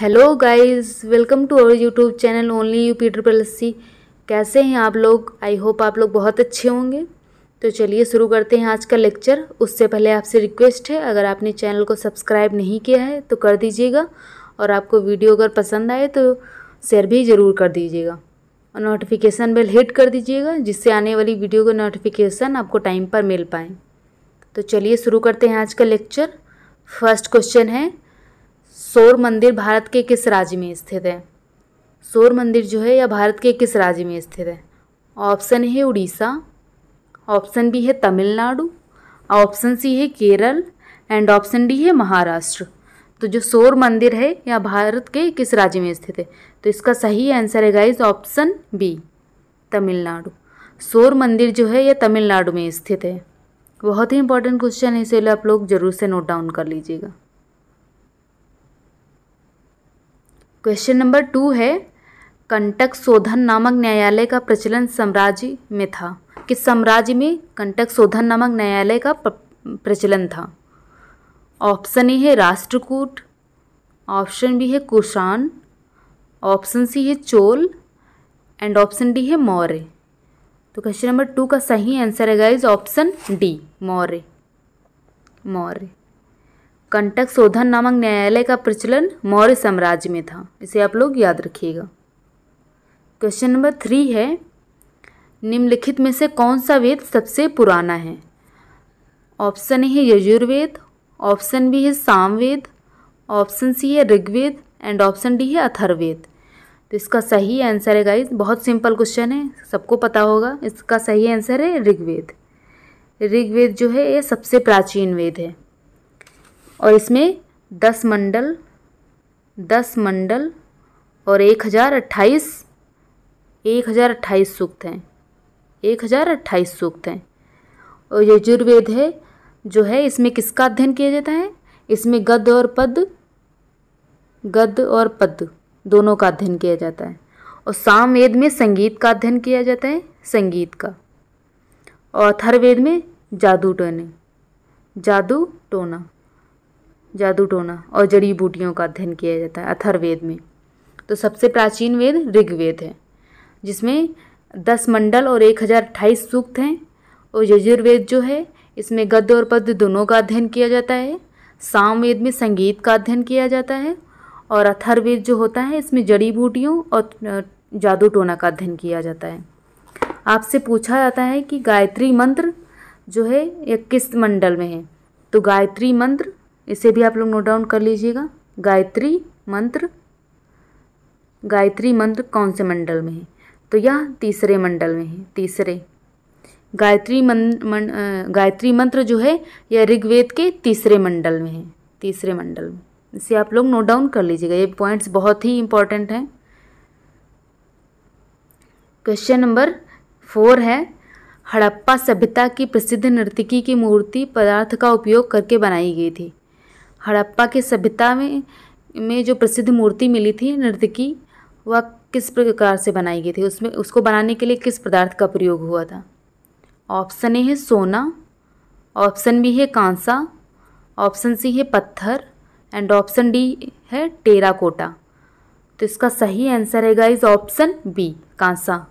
hello guys welcome to our YouTube channel only you Peter पलसी कैसे हैं आप लोग आई होप आप लोग बहुत अच्छे होंगे तो चलिए शुरू करते हैं आज का लेक्चर उससे पहले आपसे रिक्वेस्ट है अगर आपने चैनल को सब्सक्राइब नहीं किया है तो कर दीजिएगा और आपको वीडियो अगर पसंद आए तो शेयर भी ज़रूर कर दीजिएगा और नोटिफिकेशन बेल हिट कर दीजिएगा जिससे आने वाली वीडियो का नोटिफिकेशन आपको टाइम पर मिल पाए तो चलिए शुरू करते हैं आज का लेक्चर फर्स्ट क्वेश्चन है सौर मंदिर भारत के किस राज्य में स्थित है सौर मंदिर जो है यह भारत के किस राज्य में स्थित है ऑप्शन है उड़ीसा ऑप्शन बी है तमिलनाडु ऑप्शन सी है केरल एंड ऑप्शन डी है महाराष्ट्र तो जो सौर मंदिर है यह भारत के किस राज्य में स्थित है तो इसका सही आंसर है गाइज ऑप्शन बी तमिलनाडु सौर मंदिर जो है यह तमिलनाडु में स्थित है बहुत ही इंपॉर्टेंट क्वेश्चन है इसलिए आप लोग जरूर से नोट डाउन कर लीजिएगा क्वेश्चन नंबर टू है कंटक शोधन नामक न्यायालय का प्रचलन साम्राज्य में था किस साम्राज्य में कंटक शोधन नामक न्यायालय का प्रचलन था ऑप्शन ए है राष्ट्रकूट ऑप्शन बी है कुषाण ऑप्शन सी है चोल एंड ऑप्शन डी है मौर्य तो क्वेश्चन नंबर टू का सही आंसर है guys option D Maurya Maurya कंटक शोधन नामक न्यायालय का प्रचलन मौर्य साम्राज्य में था इसे आप लोग याद रखिएगा क्वेश्चन नंबर थ्री है निम्नलिखित में से कौन सा वेद सबसे पुराना है ऑप्शन ए है यजुर्वेद ऑप्शन बी है सामवेद ऑप्शन सी है ऋग्वेद एंड ऑप्शन डी है अथर्वेद तो इसका सही आंसर है गाइज बहुत सिंपल क्वेश्चन है सबको पता होगा इसका सही आंसर है ऋग्वेद ऋग्वेद जो है ये सबसे प्राचीन वेद है और इसमें दस मंडल दस मंडल और एक हज़ार अट्ठाईस एक हज़ार अट्ठाईस सूक्त हैं एक हज़ार अट्ठाईस सूक्त हैं और यजुर्वेद है जो है इसमें किसका अध्ययन किया जाता है इसमें गद और पद गद और पद दोनों का अध्ययन किया जाता है और सामवेद में संगीत का अध्ययन किया जाता है संगीत का और अथर्वेद में जादू टोने जादू टोना जादू टोना और जड़ी बूटियों का अध्ययन किया जाता है अथर्वेद में तो सबसे प्राचीन वेद ऋग्वेद है जिसमें दस मंडल और एक हज़ार अट्ठाईस सूक्त हैं और यजुर्वेद जो है इसमें गद्य और पद्य दोनों का अध्ययन किया जाता है सामवेद में संगीत का अध्ययन किया जाता है और अथर्वेद जो होता है इसमें जड़ी बूटियों और जादू टोना का अध्ययन किया जाता है आपसे पूछा जाता है कि गायत्री मंत्र जो है यह किस मंडल में है तो गायत्री मंत्र इसे भी आप लोग नोट डाउन कर लीजिएगा गायत्री मंत्र गायत्री मंत्र कौन से मंडल में है तो यह तीसरे मंडल में है तीसरे गायत्री मन, मन गायत्री मंत्र जो है यह ऋग्वेद के तीसरे मंडल में है तीसरे मंडल में इसे आप लोग नोट डाउन कर लीजिएगा ये पॉइंट्स बहुत ही इंपॉर्टेंट हैं क्वेश्चन नंबर फोर है हड़प्पा सभ्यता की प्रसिद्ध नर्तिकी की मूर्ति पदार्थ का उपयोग करके बनाई गई थी हड़प्पा के सभ्यता में में जो प्रसिद्ध मूर्ति मिली थी नृत्य की वह किस प्रकार से बनाई गई थी उसमें उसको बनाने के लिए किस पदार्थ का प्रयोग हुआ था ऑप्शन ए है सोना ऑप्शन बी है कांसा ऑप्शन सी है पत्थर एंड ऑप्शन डी है टेराकोटा तो इसका सही आंसर है गाइज ऑप्शन बी कांसा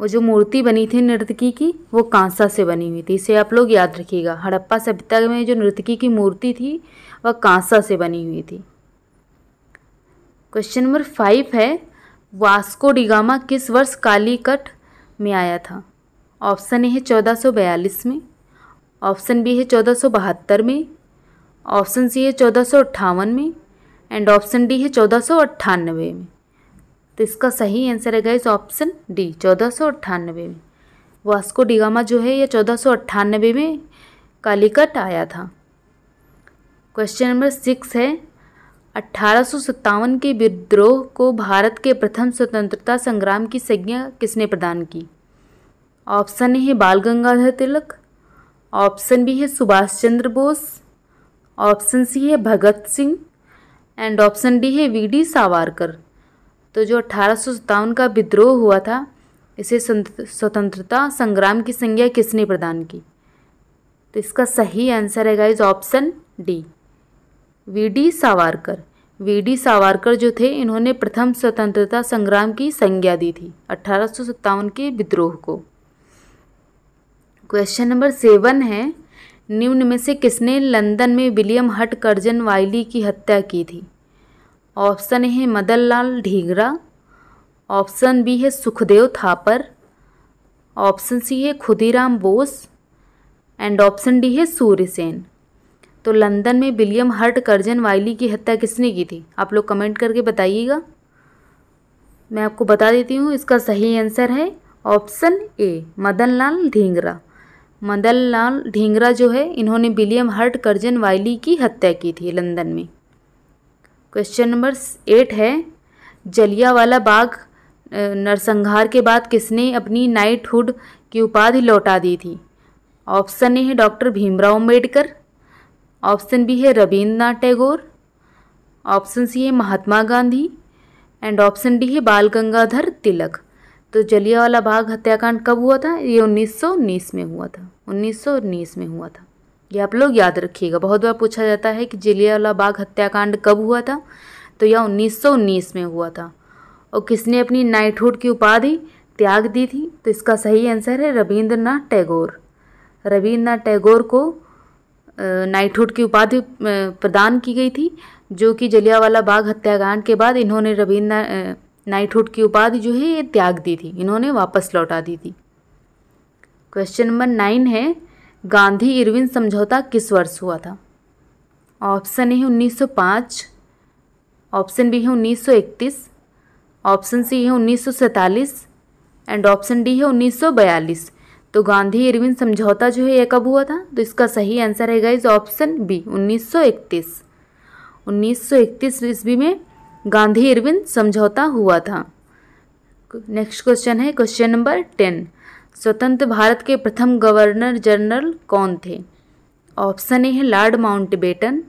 वो जो मूर्ति बनी थी नृतकी की वो कांसा से बनी हुई थी इसे आप लोग याद रखिएगा हड़प्पा सभ्यता में जो नृतकी की मूर्ति थी वह कांसा से बनी हुई थी क्वेश्चन नंबर फाइव है वास्को डिगामा किस वर्ष कालीकट में आया था ऑप्शन ए है चौदह सौ बयालीस में ऑप्शन बी है चौदह सौ बहत्तर में ऑप्शन सी है चौदह सौ अट्ठावन में एंड ऑप्शन डी है चौदह सौ अट्ठानबे में तो इसका सही आंसर है इस ऑप्शन डी चौदह सौ अट्ठानबे में वास्को डिगामा जो है यह चौदह सौ अट्ठानबे में कालीकट आया था क्वेश्चन नंबर सिक्स है अट्ठारह के विद्रोह को भारत के प्रथम स्वतंत्रता संग्राम की संज्ञा किसने प्रदान की ऑप्शन है बाल गंगाधर तिलक ऑप्शन बी है सुभाष चंद्र बोस ऑप्शन सी है Bhagat Singh and option D है वी डी सावरकर तो जो अठारह का विद्रोह हुआ था इसे स्वतंत्रता संग्राम की संज्ञा किसने प्रदान की तो इसका सही आंसर है guys option D V D Savarkar V D Savarkar जो थे इन्होंने प्रथम स्वतंत्रता संग्राम की संज्ञा दी थी अठारह के विद्रोह को क्वेश्चन नंबर सेवन है निम्न में से किसने लंदन में विलियम हट कर्जन वाइली की हत्या की थी ऑप्शन है मदन लाल ढीगरा ऑप्शन बी है सुखदेव थापर ऑप्शन सी है Khudiram Bose and option D है सूर्यसेन तो लंदन में विलियम हर्ट कर्जन वाइली की हत्या किसने की थी आप लोग कमेंट करके बताइएगा मैं आपको बता देती हूँ इसका सही आंसर है ऑप्शन ए मदन लाल ढींगरा मदन लाल ढींगरा जो है इन्होंने विलियम हर्ट कर्जन वाइली की हत्या की थी लंदन में क्वेश्चन नंबर एट है जलियावाला बाग नरसंहार के बाद किसने अपनी नाइटहुड की उपाधि लौटा दी थी ऑप्शन ए है doctor Bhimrao Ambedkar option B है रविन्द्रनाथ टैगोर ऑप्शन सी है Mahatma Gandhi and option D है बाल गंगाधर तिलक तो जलियावाला बाग हत्याकांड कब हुआ था ये उन्नीस में हुआ था उन्नीस में हुआ था ये आप लोग याद रखिएगा बहुत बार पूछा जाता है कि जलियावाला बाग हत्याकांड कब हुआ था तो यह उन्नीस में हुआ था और किसने अपनी नाइटहुड की उपाधि त्याग दी थी तो इसका सही आंसर है रविंद्रनाथ टैगोर रविंद्रनाथ टैगोर को नाइटहुड की उपाधि प्रदान की गई थी जो कि जलियावाला बाग हत्याकांड के बाद इन्होंने रविन्द्र नाइटहुड की उपाधि जो है ये त्याग दी थी इन्होंने वापस लौटा दी थी क्वेश्चन नंबर नाइन है गांधी इरविन समझौता किस वर्ष हुआ था ऑप्शन ए है 1905 ऑप्शन बी है 1931 ऑप्शन सी है 1947 एंड ऑप्शन डी है बयालीस तो गांधी इरविन समझौता जो है यह कब हुआ था तो इसका सही आंसर है गाइज ऑप्शन बी 1931 1931 ईस्वी में गांधी इरविन समझौता हुआ था नेक्स्ट क्वेश्चन है क्वेश्चन नंबर टेन स्वतंत्र भारत के प्रथम गवर्नर जनरल कौन थे ऑप्शन ए है लॉर्ड माउंटबेटन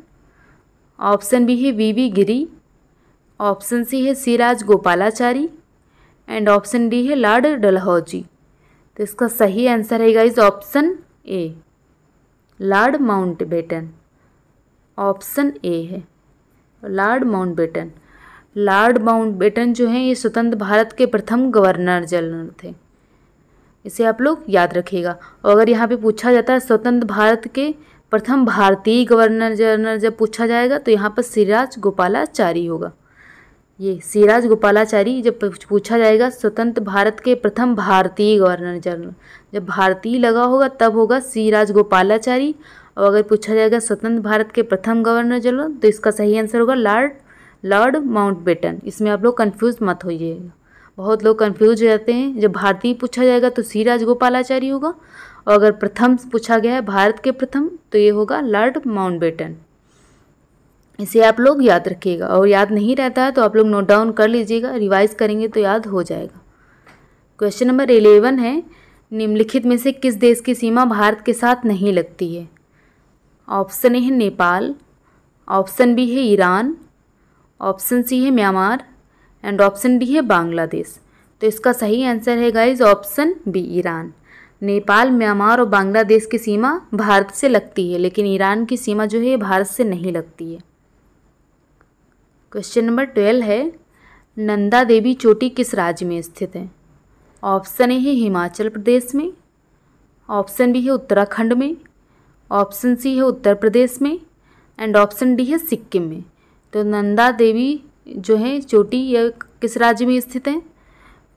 ऑप्शन बी है V V Giri option C है Siraj Gopalachari and option D है लॉर्ड डलहौजी तो इसका सही आंसर है guys option A Lord Mountbatten option A है Lord Mountbatten Lord Mountbatten जो हैं ये स्वतंत्र भारत के प्रथम गवर्नर जनरल थे इसे आप लोग याद रखिएगा और अगर यहाँ पे पूछा जाता है स्वतंत्र भारत के प्रथम भारतीय गवर्नर जनरल जब पूछा जाएगा तो यहाँ पर सिराज गोपालाचारी होगा ये सिराज गोपालाचारी जब पूछा जाएगा स्वतंत्र भारत के प्रथम भारतीय गवर्नर जनरल जब भारतीय लगा होगा तब होगा सिराज गोपालाचारी और अगर पूछा जाएगा स्वतंत्र भारत के प्रथम गवर्नर जनरल तो इसका सही आंसर होगा लॉर्ड लॉर्ड बेटन इसमें आप लोग कन्फ्यूज मत होइएगा बहुत लोग कन्फ्यूज हो जाते हैं जब भारतीय पूछा जाएगा तो सी राजगोपालाचारी होगा और अगर प्रथम पूछा गया है भारत के प्रथम तो ये होगा लॉर्ड बेटन इसे आप लोग याद रखिएगा और याद नहीं रहता है तो आप लोग नोट डाउन कर लीजिएगा रिवाइज करेंगे तो याद हो जाएगा क्वेश्चन नंबर एलेवन है निम्नलिखित में से किस देश की सीमा भारत के साथ नहीं लगती है ऑप्शन ए है नेपाल ऑप्शन बी है ईरान ऑप्शन सी है म्यांमार एंड ऑप्शन डी है बांग्लादेश तो इसका सही आंसर है guys option B Iran Nepal Myanmar और बांग्लादेश की सीमा भारत से लगती है लेकिन ईरान की सीमा जो है भारत से नहीं लगती है क्वेश्चन नंबर ट्वेल्व है नंदा देवी चोटी किस राज्य में स्थित है ऑप्शन ए है हिमाचल प्रदेश में ऑप्शन बी है उत्तराखंड में ऑप्शन सी है उत्तर प्रदेश में एंड ऑप्शन डी है सिक्किम में तो नंदा देवी जो है चोटी यह किस राज्य में स्थित है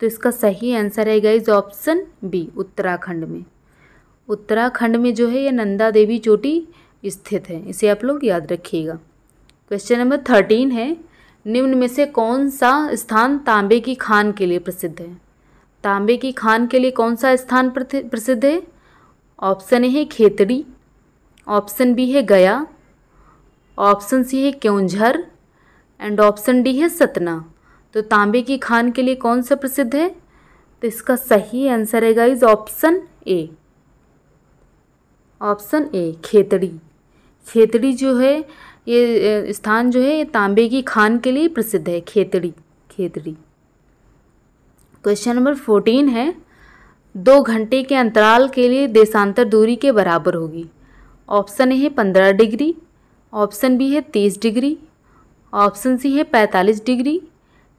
तो इसका सही आंसर है गाइज ऑप्शन बी उत्तराखंड में उत्तराखंड में जो है यह नंदा देवी चोटी स्थित है इसे आप लोग याद रखिएगा क्वेश्चन नंबर थर्टीन है निम्न में से कौन सा स्थान तांबे की खान के लिए प्रसिद्ध है तांबे की खान के लिए कौन सा स्थान प्रसिद्ध है ऑप्शन ए है खेतड़ी ऑप्शन बी है गया ऑप्शन सी है क्योंझर एंड ऑप्शन डी है सतना तो तांबे की खान के लिए कौन सा प्रसिद्ध है तो इसका सही आंसर है guys option A option A Khetri Khetri जो है ये स्थान जो है ये तांबे की खान के लिए प्रसिद्ध है Khetri Khetri question number fourteen है दो घंटे के अंतराल के लिए देशांतर दूरी के बराबर होगी ऑप्शन ए है पंद्रह डिग्री ऑप्शन बी है तीस डिग्री ऑप्शन सी है पैंतालीस डिग्री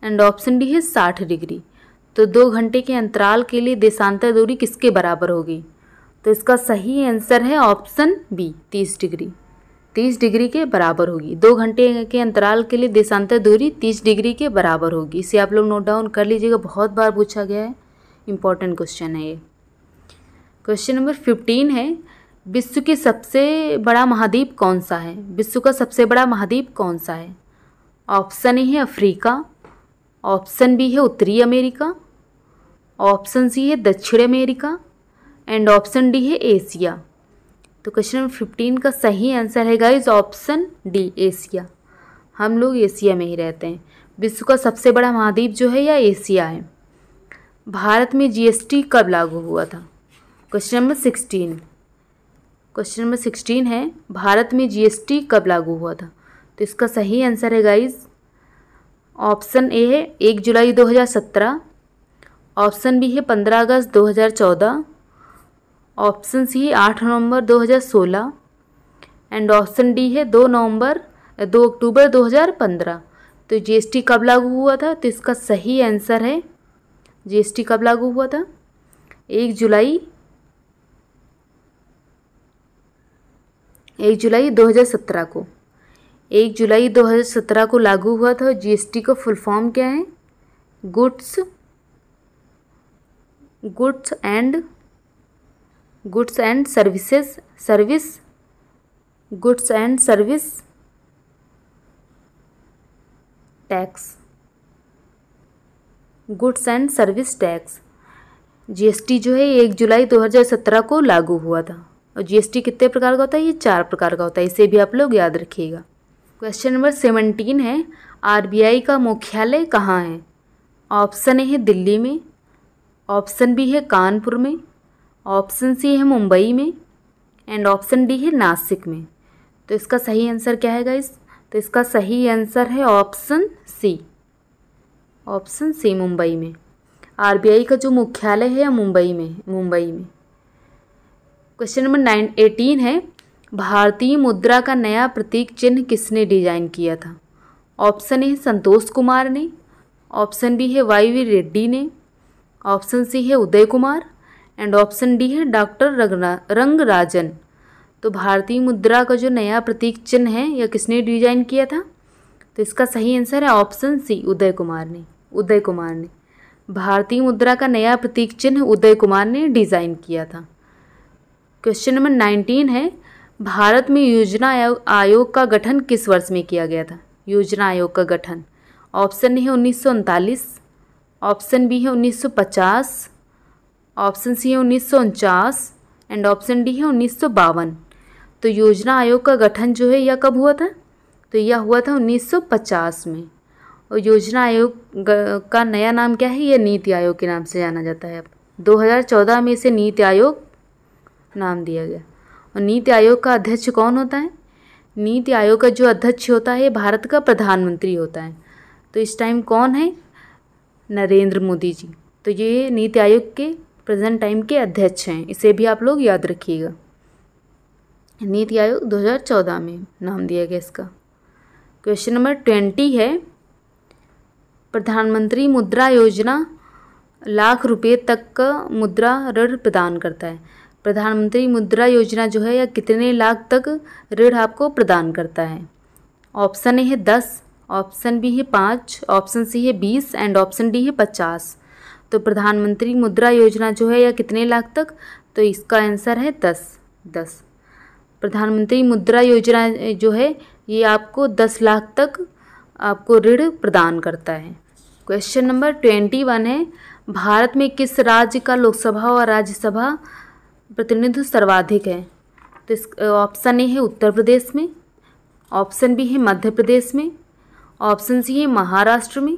एंड ऑप्शन डी है साठ डिग्री तो दो घंटे के अंतराल के लिए देशांतर दूरी किसके बराबर होगी तो इसका सही आंसर है ऑप्शन बी तीस डिग्री 30 डिग्री के बराबर होगी दो घंटे के अंतराल के लिए देशांतर दूरी 30 डिग्री के बराबर होगी इसे आप लोग नोट डाउन कर लीजिएगा बहुत बार पूछा गया है इम्पॉर्टेंट क्वेश्चन है ये क्वेश्चन नंबर फिफ्टीन है विश्व के सबसे बड़ा महाद्वीप कौन सा है विश्व का सबसे बड़ा महाद्वीप कौन सा है ऑप्शन ए है अफ्रीका ऑप्शन बी है उत्तरी अमेरिका ऑप्शन सी है दक्षिण अमेरिका एंड ऑप्शन डी है एशिया तो क्वेश्चन नंबर फिफ्टीन का सही आंसर है गाइज ऑप्शन डी एशिया हम लोग एशिया में ही रहते हैं विश्व का सबसे बड़ा महाद्वीप जो है या एशिया है भारत में जीएसटी कब लागू हुआ था question number sixteen question number sixteen है भारत में जीएसटी कब लागू हुआ था तो इसका सही आंसर है गाइज ऑप्शन ए है एक जुलाई सत्रह ऑप्शन बी है पंद्रह अगस्त चौदह ऑप्शन सी आठ नवंबर 2016 एंड ऑप्शन डी है दो नवंबर दो अक्टूबर 2015 तो जीएसटी कब लागू हुआ था तो इसका सही आंसर है जीएसटी कब लागू हुआ था एक जुलाई एक जुलाई 2017 को एक जुलाई 2017 को लागू हुआ था एस जीएसटी का फुल फॉर्म क्या है goods goods and goods and services service goods and service tax goods and service tax GST जो है एक जुलाई 2017 को लागू हुआ था और जीएसटी कितने प्रकार का होता है ये चार प्रकार का होता है इसे भी आप लोग याद रखिएगा क्वेश्चन नंबर सेवनटीन है आरबीआई का मुख्यालय कहाँ है ऑप्शन ए है दिल्ली में ऑप्शन बी है कानपुर में ऑप्शन सी है मुंबई में एंड ऑप्शन डी है नासिक में तो इसका सही आंसर क्या है गाइस तो इसका सही आंसर है option C option C Mumbai में आरबीआई का जो मुख्यालय है मुंबई में मुंबई में क्वेश्चन नंबर नाइन एटीन है भारतीय मुद्रा का नया प्रतीक चिन्ह किसने डिजाइन किया था ऑप्शन ए संतोष कुमार ने ऑप्शन बी है वाई वी रेड्डी ने ऑप्शन सी है Uday Kumar and option D है डॉक्टर रंगराजन तो भारतीय मुद्रा का जो नया प्रतीक चिन्ह है यह किसने डिजाइन किया था तो इसका सही आंसर है ऑप्शन सी उदय कुमार ने उदय कुमार ने भारतीय मुद्रा का नया प्रतीक चिन्ह उदय कुमार ने डिज़ाइन किया था क्वेश्चन नंबर नाइनटीन है भारत में योजना आयोग का गठन किस वर्ष में किया गया था योजना आयोग का गठन ऑप्शन है उन्नीस ऑप्शन बी है 1950 ऑप्शन सी है उन्नीस एंड ऑप्शन डी है उन्नीस तो योजना आयोग का गठन जो है यह कब हुआ था तो यह हुआ था 1950 में और योजना आयोग का नया नाम क्या है यह नीति आयोग के नाम से जाना जाता है अब 2014 में इसे नीति आयोग नाम दिया गया और नीति आयोग का अध्यक्ष कौन होता है नीति आयोग का जो अध्यक्ष होता है भारत का प्रधानमंत्री होता है तो इस टाइम कौन है नरेंद्र मोदी जी तो ये नीति आयोग के प्रेजेंट टाइम के अध्यक्ष हैं इसे भी आप लोग याद रखिएगा नीति आयोग 2014 में नाम दिया गया इसका क्वेश्चन नंबर ट्वेंटी है प्रधानमंत्री मुद्रा योजना लाख रुपए तक का मुद्रा ऋण प्रदान करता है प्रधानमंत्री मुद्रा योजना जो है या कितने लाख तक ऋण आपको प्रदान करता है ऑप्शन ए है दस ऑप्शन बी है पाँच ऑप्शन सी है बीस एंड ऑप्शन डी है पचास तो प्रधानमंत्री मुद्रा योजना जो है या कितने लाख तक तो इसका आंसर है दस दस प्रधानमंत्री मुद्रा योजना जो है ये आपको दस लाख तक आपको ऋण प्रदान करता है क्वेश्चन नंबर ट्वेंटी वन है भारत में किस राज्य का लोकसभा और राज्यसभा प्रतिनिधि सर्वाधिक है तो इस ऑप्शन ए है उत्तर प्रदेश में ऑप्शन बी है मध्य प्रदेश में ऑप्शन सी है महाराष्ट्र में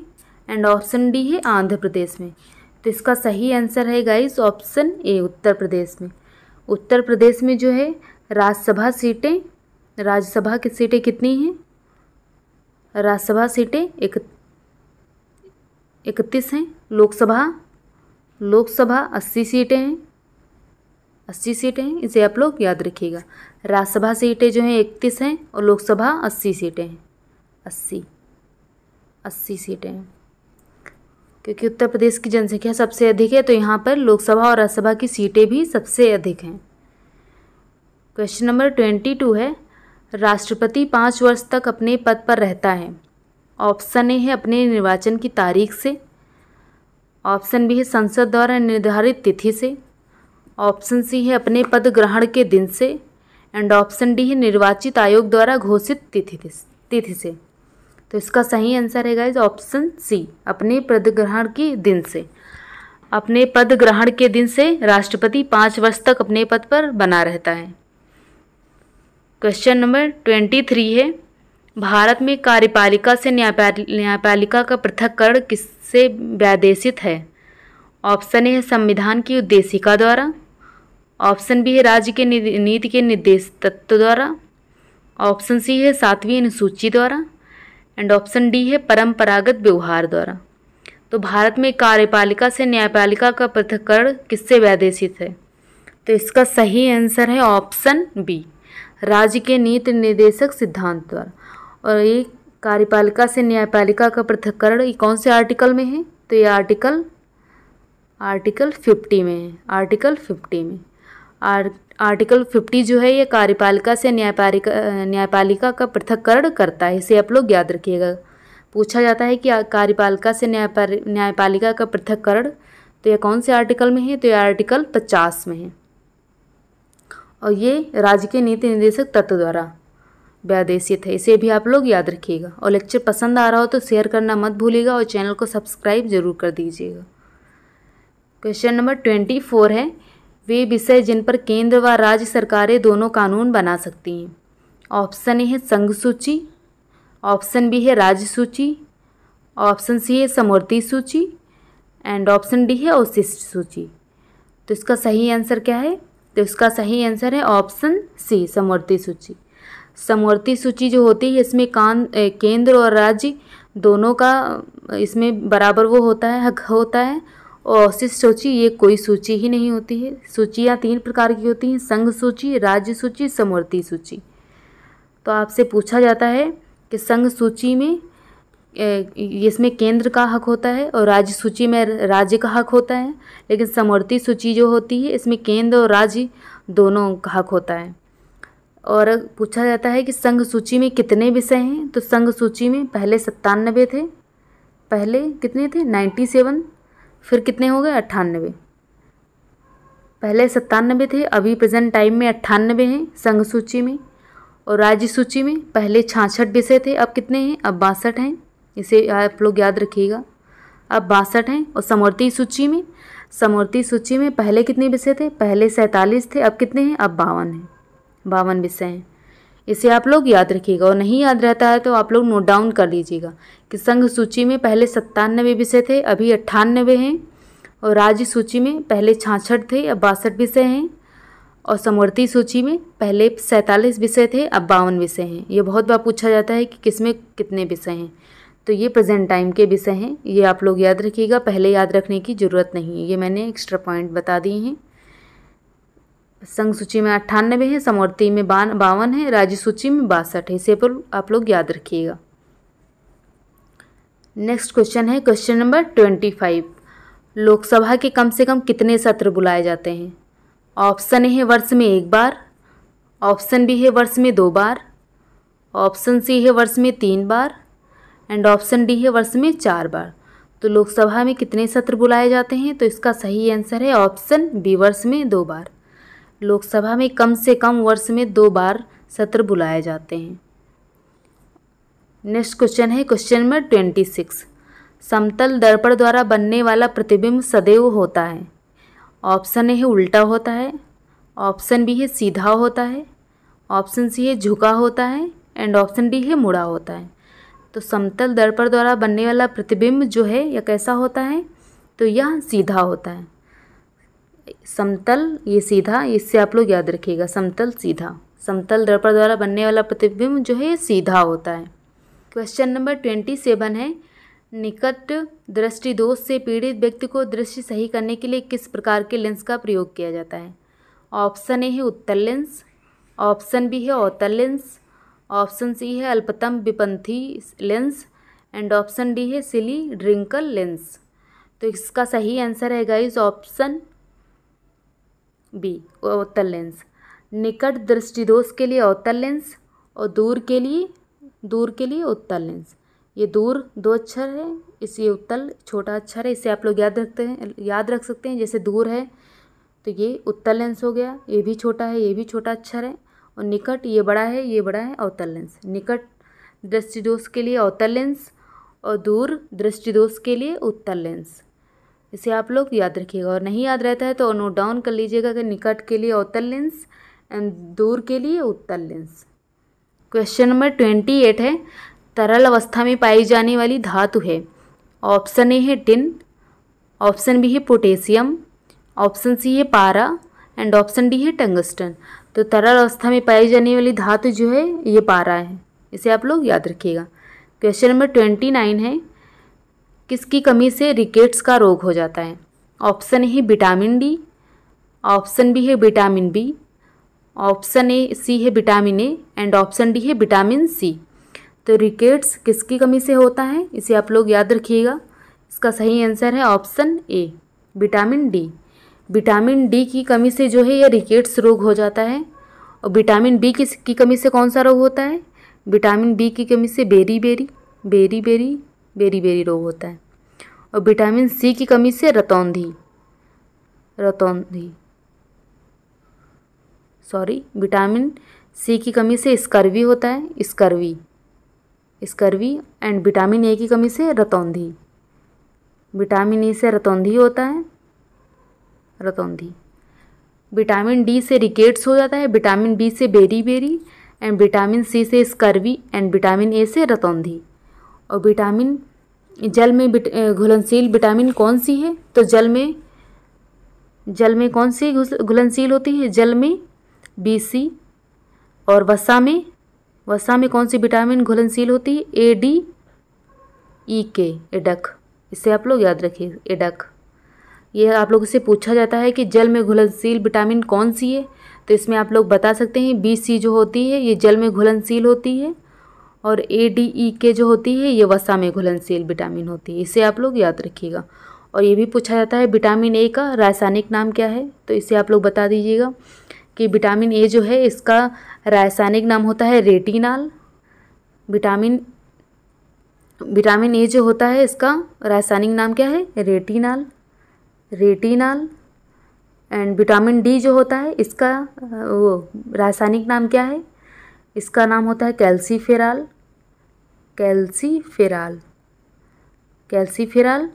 एंड ऑप्शन डी है आंध्र प्रदेश में तो इसका सही आंसर है गाइस ऑप्शन ए उत्तर प्रदेश में उत्तर प्रदेश में जो है राज्यसभा सीटें राज्यसभा की सीटें कितनी हैं राज्यसभा सीटें एक इकतीस हैं लोकसभा लोकसभा अस्सी सीटें हैं अस्सी सीटें हैं इसे आप लोग याद रखिएगा राज्यसभा सीटें जो हैं इकतीस हैं और लोकसभा अस्सी सीटें हैं अस्सी अस्सी सीटें हैं क्योंकि उत्तर प्रदेश की जनसंख्या सबसे अधिक है तो यहाँ पर लोकसभा और राज्यसभा की सीटें भी सबसे अधिक हैं क्वेश्चन नंबर ट्वेंटी टू है राष्ट्रपति पाँच वर्ष तक अपने पद पर रहता है ऑप्शन ए है अपने निर्वाचन की तारीख से ऑप्शन बी है संसद द्वारा निर्धारित तिथि से ऑप्शन सी है अपने पद ग्रहण के दिन से एंड ऑप्शन डी है निर्वाचित आयोग द्वारा घोषित तिथि तिथि से तो इसका सही आंसर है गाइज ऑप्शन सी अपने पद ग्रहण के दिन से अपने पद ग्रहण के दिन से राष्ट्रपति पाँच वर्ष तक अपने पद पर बना रहता है क्वेश्चन नंबर ट्वेंटी थ्री है भारत में कार्यपालिका से न्यायपालिका का पृथककरण किससे व्यादेशित है ऑप्शन ए है संविधान की उद्देशिका द्वारा ऑप्शन बी है राज्य के नीति के निर्देश तत्व द्वारा ऑप्शन सी है सातवीं अनुसूची द्वारा एंड ऑप्शन डी है परंपरागत व्यवहार द्वारा तो भारत में कार्यपालिका से न्यायपालिका का पृथककरण किससे वैदेशित है तो इसका सही आंसर है ऑप्शन बी राज्य के नीति निर्देशक सिद्धांत द्वारा और ये कार्यपालिका से न्यायपालिका का पृथककरण ये कौन से आर्टिकल में है तो ये आर्टिकल आर्टिकल फिफ्टी में है आर्टिकल फिफ्टी में आर, आर्टिकल 50 जो है ये कार्यपालिका से न्यायपालिका न्यायपालिका का पृथककरण करता है इसे आप लोग याद रखिएगा पूछा जाता है कि कार्यपालिका से न्यायपाल न्यायपालिका का पृथककरण तो यह कौन से आर्टिकल में है तो यह आर्टिकल पचास में है और ये राज्य के नीति निदेशक तत्व द्वारा व्यादेशित है इसे भी आप लोग याद रखिएगा और लेक्चर पसंद आ रहा हो तो शेयर करना मत भूलिएगा और चैनल को सब्सक्राइब जरूर कर दीजिएगा क्वेश्चन नंबर ट्वेंटी फोर है वे विषय जिन पर केंद्र व राज्य सरकारें दोनों कानून बना सकती हैं ऑप्शन ए है संघ सूची ऑप्शन बी है राज्य सूची ऑप्शन सी है समृति सूची एंड ऑप्शन डी है अवशिष्ट सूची तो इसका सही आंसर क्या है तो इसका सही आंसर है ऑप्शन सी समवर्ती सूची समवर्ती सूची जो होती है इसमें कान केंद्र और राज्य दोनों का इसमें बराबर वो होता है हक होता है और शिष्य सूची ये कोई सूची ही नहीं होती है सूचियाँ तीन प्रकार की होती हैं संघ सूची राज्य सूची समवर्ती सूची तो आपसे पूछा जाता है कि संघ सूची में इसमें केंद्र का हक होता है और राज्य सूची में राज्य का हक होता है लेकिन समवर्ती सूची जो होती है इसमें केंद्र और राज्य दोनों का हक होता है और पूछा जाता है कि संघ सूची में कितने विषय हैं तो संघ सूची में पहले सत्तानबे थे पहले कितने थे नाइन्टी सेवन फिर कितने हो गए अट्ठानबे पहले सत्तानबे थे अभी प्रेजेंट टाइम में अट्ठानबे हैं संघ सूची में और राज्य सूची में पहले छाछठ विषय थे अब कितने हैं अब बासठ हैं इसे आप लोग याद रखिएगा अब बासठ हैं और समवर्ती सूची में समवर्ती सूची में पहले कितने विषय थे पहले सैंतालीस थे अब कितने हैं अब बावन हैं बावन विषय हैं इसे आप लोग याद रखिएगा और नहीं याद रहता है तो आप लोग नोट डाउन कर लीजिएगा कि संघ सूची में पहले सत्तानवे विषय थे अभी अट्ठानवे हैं और राज्य सूची में पहले छाछठ थे अब बासठ विषय हैं और समवर्ती सूची में पहले सैंतालीस विषय थे अब बावन विषय हैं ये बहुत बार पूछा जाता है कि किस में कितने विषय हैं तो ये प्रेजेंट टाइम के विषय हैं ये आप लोग याद रखिएगा पहले याद रखने की ज़रूरत नहीं है ये मैंने एक्स्ट्रा पॉइंट बता दिए हैं संघ सूची में अट्ठानबे है समवर्ती में बावन है राज्य सूची में बासठ है इसे पर आप लोग याद रखिएगा नेक्स्ट क्वेश्चन है question number twenty five Lok Sabha के कम से कम कितने सत्र बुलाए जाते हैं ऑप्शन ए है वर्ष में एक बार ऑप्शन बी है वर्ष में दो बार ऑप्शन सी है वर्ष में तीन बार एंड ऑप्शन डी है वर्ष में चार बार तो लोकसभा में कितने सत्र बुलाए जाते हैं तो इसका सही आंसर है ऑप्शन बी वर्ष में दो बार लोकसभा में कम से कम वर्ष में दो बार सत्र बुलाए जाते हैं नेक्स्ट क्वेश्चन है क्वेश्चन नंबर ट्वेंटी सिक्स समतल दर्पण द्वारा बनने वाला प्रतिबिंब सदैव होता है ऑप्शन ए है उल्टा होता है ऑप्शन बी है सीधा होता है ऑप्शन सी है झुका होता है एंड ऑप्शन डी है मुड़ा होता है तो समतल दर्पण द्वारा बनने वाला प्रतिबिंब जो है यह कैसा होता है तो यह सीधा होता है समतल ये सीधा इससे आप लोग याद रखिएगा समतल सीधा समतल दर्पण द्वारा बनने वाला प्रतिबिंब जो है ये सीधा होता है क्वेश्चन नंबर ट्वेंटी सेवन है निकट दृष्टि दोष से पीड़ित व्यक्ति को दृष्टि सही करने के लिए किस प्रकार के लेंस का प्रयोग किया जाता है ऑप्शन ए है उत्तर लेंस ऑप्शन बी है अवतल लेंस ऑप्शन सी है अल्पतम विपंथी लेंस एंड ऑप्शन डी है सिली ड्रिंकल लेंस तो इसका सही आंसर है गाइज ऑप्शन बी अवतल लेंस निकट दृष्टिदोष के लिए अवतल लेंस और दूर के लिए दूर के लिए उत्तल लेंस ये दूर दो अक्षर है इसलिए उत्तल छोटा अक्षर है इसे आप लोग याद रखते हैं याद रख सकते हैं जैसे दूर है तो ये उत्तल लेंस हो गया ये भी छोटा है ये भी छोटा अक्षर है और निकट ये बड़ा है ये बड़ा है अवतल लेंस निकट दृष्टिदोष के लिए अवतल लेंस और दूर दृष्टिदोष के लिए उत्तल लेंस इसे आप लोग याद रखिएगा और नहीं याद रहता है तो नोट डाउन कर लीजिएगा कि निकट के लिए अवतल लेंस एंड दूर के लिए उत्तर lens question number twenty eight है तरल अवस्था में पाई जाने वाली धातु है ऑप्शन ए है टिन ऑप्शन बी है पोटेशियम ऑप्शन सी है पारा एंड ऑप्शन डी है टंगस्टन तो तरल अवस्था में पाई जाने वाली धातु जो है ये पारा है इसे आप लोग याद रखिएगा क्वेश्चन नंबर ट्वेंटी नाइन है किसकी कमी से रिकेट्स का रोग हो जाता है ऑप्शन है विटामिन डी ऑप्शन बी है vitamin B option A C है vitamin A and option D है विटामिन सी तो रिकेट्स किसकी कमी से होता है इसे आप लोग याद रखिएगा इसका सही आंसर है option A vitamin D vitamin D की कमी से जो है यह रिकेट्स रोग हो जाता है और विटामिन बी किस की कमी से कौन सा रोग होता है विटामिन बी की कमी से berry berry berry berry berry beriberi रोग होता है और विटामिन सी की कमी से रतौंधी रतौंधी सॉरी विटामिन सी की कमी से स्कर्वी होता है scurvy scurvy and vitamin A की कमी से रतौंधी विटामिन ई से रतौंधी होता है रतौंधी विटामिन डी से रिकेट्स हो जाता है विटामिन बी से beriberi and vitamin C से स्कर्वी एंड विटामिन ए से रतौंधी और विटामिन जल में विट, घुलनशील विटामिन कौन सी है तो जल में जल में कौन सी घुलनशील होती है जल में बी सी और वसा में वसा में कौन सी विटामिन घुलनशील होती है ए डी ई के एडक इसे आप लोग याद रखिए एडक ये आप लोगों से पूछा जाता है कि जल में घुलनशील विटामिन कौन सी है तो इसमें आप लोग बता सकते हैं बी सी जो होती है ये जल में घुलनशील होती है और ए डी ई के जो होती है ये वसा में घुलनशील विटामिन होती है इसे आप लोग याद रखिएगा और ये भी पूछा जाता है विटामिन ए का रासायनिक नाम क्या है तो इसे आप लोग बता दीजिएगा कि विटामिन ए जो है इसका रासायनिक नाम होता है रेटिनाल विटामिन विटामिन ए जो होता है इसका रासायनिक नाम क्या है retinol retinol and vitamin D जो होता है इसका वो रासायनिक नाम क्या है इसका नाम होता है calciferol calciferol calciferol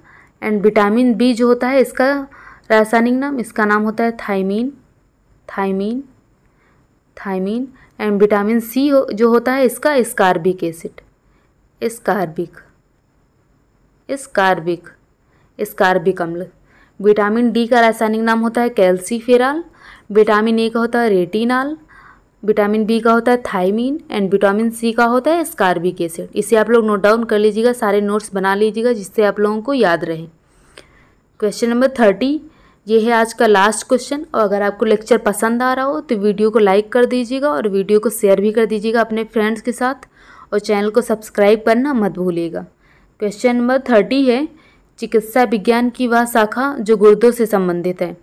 and vitamin B जो होता है इसका रासायनिक नाम इसका नाम होता है thiamine thiamine thiamine and vitamin C जो होता है इसका स्कार्बिक एसिड स्कार्बिक स्कार्बिक स्कार्बिक अम्ल विटामिन डी का रासायनिक नाम होता है कैल्सीफेराल विटामिन ए का होता है रेटिनाल विटामिन बी का होता है थाइमिन एंड विटामिन सी का होता है स्कार्बिक एसिड इसे आप लोग नोट डाउन कर लीजिएगा सारे नोट्स बना लीजिएगा जिससे आप लोगों को याद रहे क्वेश्चन नंबर थर्टी ये है आज का लास्ट क्वेश्चन और अगर आपको लेक्चर पसंद आ रहा हो तो वीडियो को लाइक कर दीजिएगा और वीडियो को शेयर भी कर दीजिएगा अपने फ्रेंड्स के साथ और चैनल को सब्सक्राइब करना मत भूलिएगा क्वेश्चन नंबर थर्टी है चिकित्सा विज्ञान की वह शाखा जो गुर्दों से संबंधित है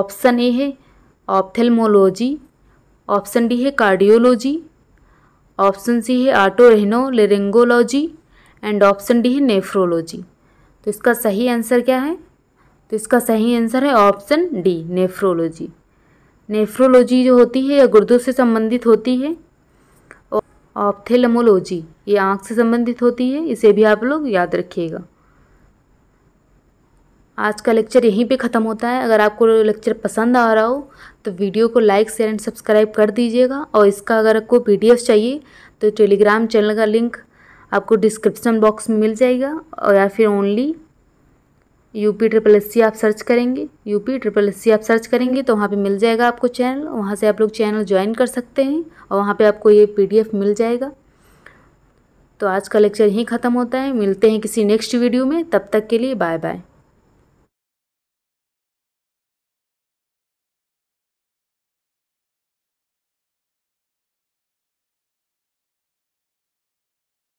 ऑप्शन ए है ऑप्थेलमोलॉजी ऑप्शन डी है कार्डियोलॉजी ऑप्शन सी है otolaryngology and option D है नेफ्रोलॉजी तो इसका सही आंसर क्या है तो इसका सही आंसर है ऑप्शन डी नेफ्रोलॉजी नेफ्रोलॉजी जो होती है यह गुर्दों से संबंधित होती है ऑप्थेलमोलॉजी ये आँख से संबंधित होती है इसे भी आप लोग याद रखिएगा आज का लेक्चर यहीं पे ख़त्म होता है अगर आपको लेक्चर पसंद आ रहा हो तो वीडियो को लाइक शेयर एंड सब्सक्राइब कर दीजिएगा और इसका अगर आपको पी चाहिए तो टेलीग्राम चैनल का लिंक आपको डिस्क्रिप्शन बॉक्स में मिल जाएगा और या फिर only U P triple S C आप सर्च करेंगे U P triple S C आप सर्च करेंगे तो वहाँ पे मिल जाएगा आपको चैनल वहाँ से आप लोग चैनल ज्वाइन कर सकते हैं और वहाँ पे आपको ये पीडीएफ मिल जाएगा तो आज का लेक्चर यहीं ख़त्म होता है मिलते हैं किसी नेक्स्ट वीडियो में तब तक के लिए बाय बाय